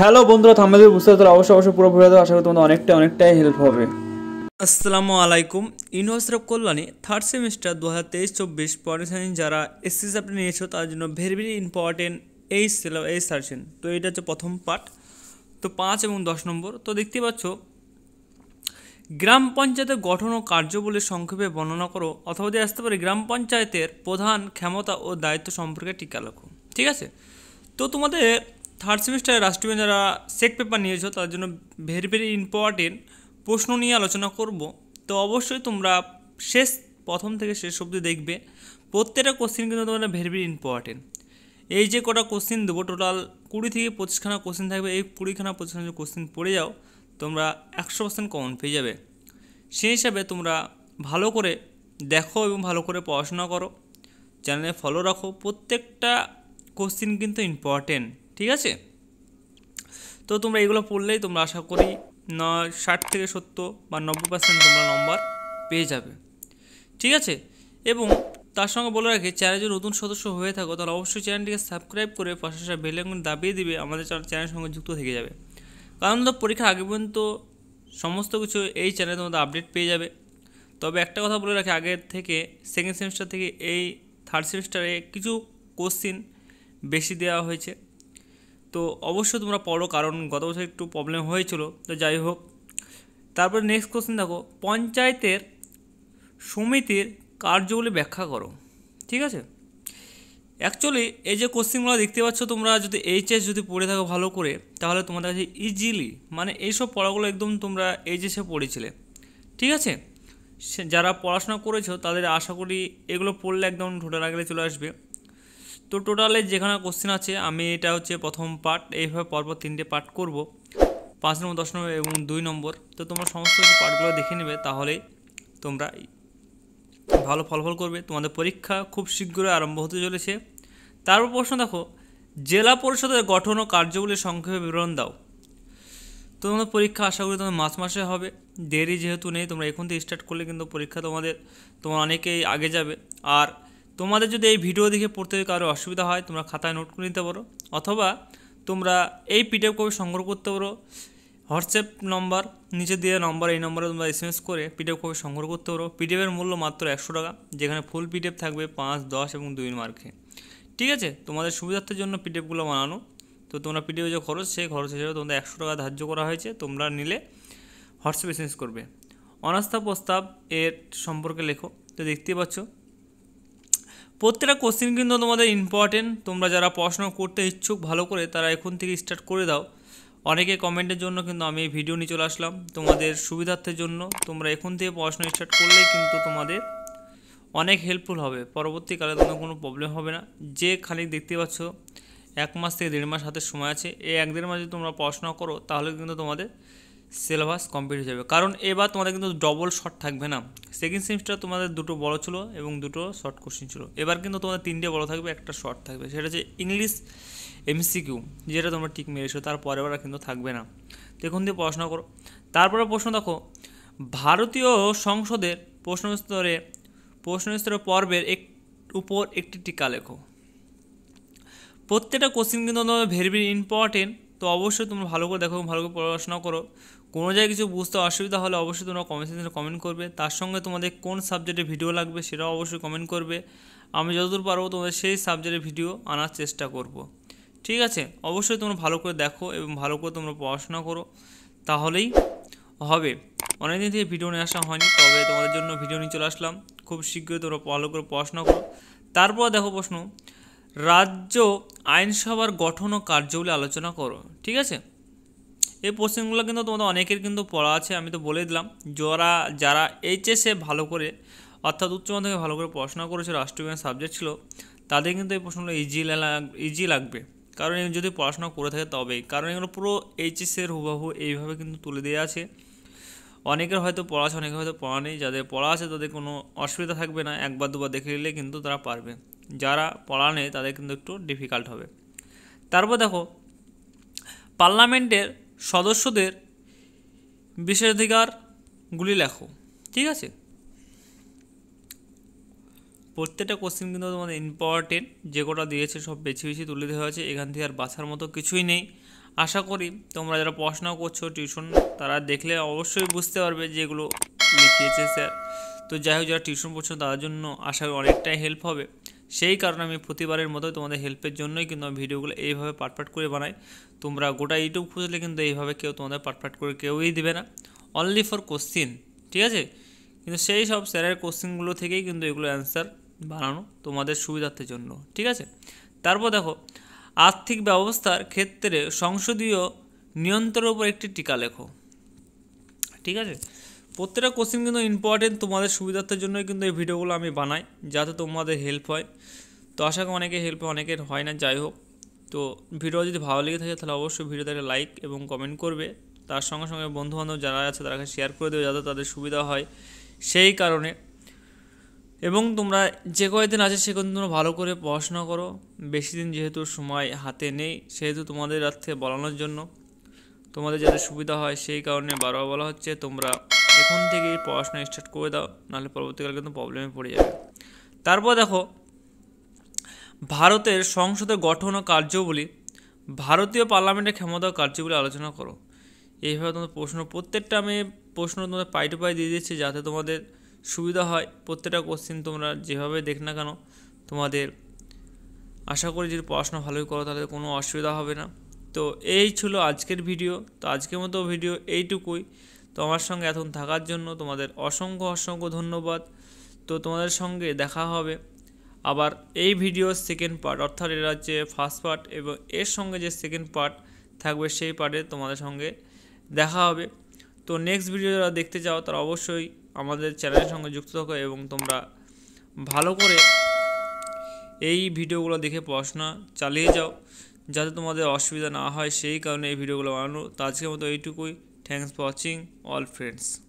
Hello বন্ধুরা থামবে বুঝতে তাহলে অবশ্যই অবশ্যই পুরো ঘুরে আশা করি তোমাদের অনেকটা অনেকটাই হেল্প হবে আসসালামু আলাইকুম university of Kalyani third semester দু হাজার তেইশ চব্বিশ পড়াশোনা যারা এসসি সাবজেক্ট নিয়েছো তার জন্য ভেরি ভেরি ইম্পর্টেন্ট এই সিলেবাস এই সার্শন তো এটা হচ্ছে প্রথম পার্ট তো পাঁচ এবং দশ নম্বর তো দেখতে পাচ্ছ গ্রাম পঞ্চায়েতের গঠন ও কার্যবলী সংক্ষেপে বর্ণনা করো অথবা দিয়ে আসতে পারে গ্রাম পঞ্চায়েতের প্রধান ক্ষমতা ও দায়িত্ব সম্পর্কে টিকা লেখো ঠিক আছে তো তোমাদের থার্ড সেমিস্টারে রাষ্ট্রবিজ্ঞান যারা সেক পেপার নিয়েছো তার জন্য ভেরি ভেরি ইম্পর্টেন্ট প্রশ্ন নিয়ে আলোচনা করব তো অবশ্যই তোমরা শেষ প্রথম থেকে শেষ অবধি দেখবে প্রত্যেকটা কোশ্চিন কিন্তু তোমাদের ভেরি ভেরি ইম্পর্টেন্ট এই যে কটা কোশ্চিন দেবো টোটাল কুড়ি থেকে পঁচিশখানা কোশ্চিন থাকবে এই কুড়িখানা পঁচিশখানা কোশ্চিন পড়ে যাও তোমরা একশো পার্সেন্ট কমন পেয়ে যাবে সেই হিসাবে তোমরা ভালো করে দেখো এবং ভালো করে পড়াশোনা করো চ্যানেলে ফলো রাখো প্রত্যেকটা কোশ্চিন কিন্তু ইম্পর্টেন্ট ঠিক আছে তো তোমরা এগুলো পড়লেই তোমরা আশা করি না ষাট থেকে সত্তর বা নব্বই পার্সেন্ট তোমরা নম্বর পেয়ে যাবে ঠিক আছে এবং তার সঙ্গে বলে রাখি চ্যানেল যদি নতুন সদস্য হয়ে থাকো তাহলে অবশ্যই চ্যানেলটিকে সাবস্ক্রাইব করে পাশে আসা দাবিয়ে দিবে আমাদের চ্যানেলের সঙ্গে যুক্ত থেকে যাবে কারণ তো পরীক্ষার আগে পর্যন্ত সমস্ত কিছু এই চ্যানেলে তোমাদের আপডেট পেয়ে যাবে তবে একটা কথা বলে রাখি আগের থেকে সেকেন্ড সেমিস্টার থেকে এই থার্ড সেমিস্টারে কিছু কোশ্চিন বেশি দেওয়া হয়েছে তো অবশ্যই তোমরা পড়ো কারণ গত বছর একটু প্রবলেম হয়েছিল তো যাই হোক তারপরে নেক্সট কোশ্চেন দেখো পঞ্চায়েতের সমিতির কার্যগুলি ব্যাখ্যা করো ঠিক আছে অ্যাকচুয়ালি এই যে কোশ্চেনগুলো দেখতে পাচ্ছ তোমরা যদি এইচএস যদি পড়ে থাকো ভালো করে তাহলে তোমাদের কাছে ইজিলি মানে এইসব পড়াগুলো একদম তোমরা এইচএসে পড়েছিলে ঠিক আছে যারা পড়াশোনা করেছো তাদের আশা করি এগুলো পড়লে একদম ঠোঁটা লাগলে চলে আসবে তো টোটালে যেখানে কোশ্চেন আছে আমি এটা হচ্ছে প্রথম পার্ট এইভাবে পরপর তিনটে পার্ট করব পাঁচ নম্বর দশ নম্বর এবং দুই নম্বর তো তোমরা সমস্ত কিছু পার্টগুলো দেখে নেবে তাহলে তোমরা ভালো ফলাফল করবে তোমাদের পরীক্ষা খুব শীঘ্রই আরম্ভ হতে চলেছে তারপর প্রশ্ন দেখো জেলা পরিষদের গঠন ও কার্যগুলির সংক্ষেপে বিবরণ দাও তো তোমাদের পরীক্ষা আশা করি তোমাদের মাস মাসে হবে দেরি যেহেতু নেই তোমরা এখন থেকে স্টার্ট করলে কিন্তু পরীক্ষা তোমাদের তোমার অনেকেই আগে যাবে আর তোমাদের যদি এই ভিডিও দেখে পড়তে কারো অসুবিধা হয় তোমরা খাতায় নোট করে নিতে পারো অথবা তোমরা এই পিডিএফ কপি সংগ্রহ করতে পারো হোয়াটসঅ্যাপ নম্বর নিচে দিয়ে নম্বর এই নম্বরে তোমরা এস এম এস করে পিডিএফ কপি সংগ্রহ করতে পারো পিডিএফের মূল্য মাত্র একশো টাকা যেখানে ফুল পিডিএফ থাকবে পাঁচ দশ এবং দুই মার্কে ঠিক আছে তোমাদের সুবিধার্থের জন্য পিডিএফগুলো বানানো তো তোমরা পিডিএফ যে খরচ সেই খরচ হিসেবে তোমাদের একশো টাকা ধার্য করা হয়েছে তোমরা নিলে হোয়াটসঅ্যাপ এস করবে অনাস্থা প্রস্তাব এর সম্পর্কে লেখো তো দেখতে পাচ্ছ প্রত্যেকটা কোশ্চেন কিন্তু তোমাদের ইম্পর্টেন্ট তোমরা যারা প্রশ্ন করতে ইচ্ছুক ভালো করে তারা এখন থেকে স্টার্ট করে দাও অনেকে কমেন্টের জন্য কিন্তু আমি এই ভিডিও নিয়ে চলে আসলাম তোমাদের সুবিধার্থের জন্য তোমরা এখন থেকে পড়াশোনা স্টার্ট করলেই কিন্তু তোমাদের অনেক হেল্পফুল হবে পরবর্তীকালে তোমার কোনো প্রবলেম হবে না যে খালি দেখতে পাচ্ছ এক মাস থেকে দেড় মাস হাতে সময় আছে এই এক দেড় মাস যদি তোমরা পড়াশোনা করো তাহলে কিন্তু তোমাদের সিলেবাস কমপ্লিট হয়ে যাবে কারণ এবার তোমাদের কিন্তু ডবল শর্ট থাকবে না সেকেন্ড সেমিস্টার তোমাদের দুটো বড় ছিল এবং দুটো শর্ট কোশ্চেন ছিল এবার কিন্তু তোমাদের তিনটে বড় থাকবে একটা শর্ট থাকবে সেটা হচ্ছে ইংলিশ এমসিকিউ যেটা তোমরা ঠিক মেরেছো তারপরে পরের কিন্তু থাকবে না দেখুন দিয়ে পড়াশোনা করো তারপরে প্রশ্ন দেখো ভারতীয় সংসদের প্রশ্ন স্তরে প্রশ্ন স্তরের পর্বের এক উপর একটি টিকা লেখো প্রত্যেকটা কোশ্চিন কিন্তু ভেরি ভেরি ইম্পর্টেন্ট তো অবশ্যই তোমরা ভালো করে দেখো ভালো করে পড়াশোনা করো কোনো জায়গায় কিছু বুঝতে অসুবিধা হলে অবশ্যই তোমরা কমেন্ট সেকশনে কমেন্ট করবে তার সঙ্গে তোমাদের কোন সাবজেক্টে ভিডিও লাগবে সেটাও অবশ্যই কমেন্ট করবে আমি যতদূর পারবো তোমাদের সেই সাবজেক্টের ভিডিও আনার চেষ্টা করব। ঠিক আছে অবশ্যই তোমরা ভালো করে দেখো এবং ভালো করে তোমরা পড়াশোনা করো তাহলেই হবে অনেকদিন থেকে ভিডিও নিয়ে আসা হয়নি তবে তোমাদের জন্য ভিডিও নিয়ে চলে আসলাম খুব শীঘ্রই তোমরা ভালো করে পড়াশোনা করো তারপর দেখো প্রশ্ন রাজ্য আইনসভার গঠন ও কার্যগুলি আলোচনা করো ঠিক আছে এই প্রশ্নগুলো কিন্তু তোমাদের অনেকের কিন্তু পড়া আছে আমি তো বলে দিলাম যারা যারা এইচএসে ভালো করে অর্থাৎ উচ্চ মাধ্যমিকে ভালো করে পড়াশোনা করেছে রাষ্ট্রবিজ্ঞান সাবজেক্ট ছিল তাদের কিন্তু এই প্রশ্নগুলো ইজি ইজি লাগবে কারণ যদি পড়াশোনা করে থাকে তবেই কারণ এগুলো পুরো এইচএসের হুবাহু এইভাবে কিন্তু তুলে দেওয়া আছে অনেকের হয়তো পড়া আছে অনেকের হয়তো পড়া নেই যাদের পড়া আছে তাদের কোনো অসুবিধা থাকবে না একবার দুবার দেখে নিলে কিন্তু তারা পারবে যারা পড়া নেই তাদের কিন্তু একটু ডিফিকাল্ট হবে তারপর দেখো পার্লামেন্টের সদস্যদের বিশেষাধিকারগুলি লেখো ঠিক আছে প্রত্যেকটা কোশ্চেন কিন্তু তোমাদের ইম্পর্টেন্ট যে কটা দিয়েছে সব বেছে বেছি তুলে দেওয়া হয়েছে এখান থেকে আর বাছার মতো কিছুই নেই আশা করি তোমরা যারা পড়াশোনা করছো টিউশন তারা দেখলে অবশ্যই বুঝতে পারবে যেগুলো লিখিয়েছে স্যার তো যাই হোক যারা টিউশন পড়ছো তাদের জন্য আশা করি অনেকটাই হেল্প হবে সেই কারণে আমি প্রতিবারের মতো তোমাদের হেল্পের জন্যই কিন্তু আমি ভিডিওগুলো এইভাবে পাটপাট করে বানাই তোমরা গোটা ইউটিউব খুঁজলে কিন্তু এইভাবে কেউ তোমাদের পাটপাট করে কেউই দেবে না অনলি ফর কোশ্চিন ঠিক আছে কিন্তু সেই সব স্যারের কোশ্চিনগুলো থেকেই কিন্তু এগুলো অ্যান্সার বানানো তোমাদের সুবিধার্থের জন্য ঠিক আছে তারপর দেখো আর্থিক ব্যবস্থার ক্ষেত্রে সংসদীয় নিয়ন্ত্রণের উপর একটি টিকা লেখো ঠিক আছে প্রত্যেকটা কোশ্চেন কিন্তু ইম্পর্টেন্ট তোমাদের সুবিধার্থের জন্যই কিন্তু এই ভিডিওগুলো আমি বানাই যাতে তোমাদের হেল্প হয় তো আশা করি অনেকে হেল্প অনেকের হয় না যাই হোক তো ভিডিও যদি ভালো লেগে থাকে তাহলে অবশ্যই ভিডিওতে একটা লাইক এবং কমেন্ট করবে তার সঙ্গে সঙ্গে বন্ধুবান্ধব যারা আছে তাদেরকে শেয়ার করে দেবে যাতে তাদের সুবিধা হয় সেই কারণে এবং তোমরা যে কয়েকদিন আছে সে কদিন তোমরা ভালো করে পড়াশোনা করো বেশি দিন যেহেতু সময় হাতে নেই সেহেতু তোমাদের রাত্রে বলানোর জন্য তোমাদের যাতে সুবিধা হয় সেই কারণে বারবার বলা হচ্ছে তোমরা এখন থেকে পড়াশোনা স্টার্ট করে দাও নাহলে পরবর্তীকালে কিন্তু প্রবলেমে পড়ে যাবে তারপর দেখো ভারতের সংসদের গঠন ও কার্যবলী ভারতীয় পার্লামেন্টের ক্ষমতা ও কার্যবলী আলোচনা করো এইভাবে তোমাদের প্রশ্ন প্রত্যেকটা আমি প্রশ্ন তোমাদের পাই টু পাই দিয়ে দিচ্ছি যাতে তোমাদের সুবিধা হয় প্রত্যেকটা কোশ্চিন তোমরা যেভাবে দেখ না কেন তোমাদের আশা করি যদি পড়াশোনা ভালোই করো তাহলে কোনো অসুবিধা হবে না তো এই ছিল আজকের ভিডিও তো আজকের মতো ভিডিও এইটুকুই তোমার সঙ্গে এতক্ষণ থাকার জন্য তোমাদের অসংখ্য অসংখ্য ধন্যবাদ তো তোমাদের সঙ্গে দেখা হবে আবার এই ভিডিও সেকেন্ড পার্ট অর্থাৎ এরা হচ্ছে ফার্স্ট পার্ট এবং এর সঙ্গে যে সেকেন্ড পার্ট থাকবে সেই পার্টে তোমাদের সঙ্গে দেখা হবে তো নেক্সট ভিডিও যারা দেখতে চাও তারা অবশ্যই আমাদের চ্যানেলের সঙ্গে যুক্ত থাকো এবং তোমরা ভালো করে এই ভিডিওগুলো দেখে পড়াশোনা চালিয়ে যাও যাতে তোমাদের অসুবিধা না হয় সেই কারণে এই ভিডিওগুলো বানানো তো আজকের মতো এইটুকুই Thanks for watching all friends.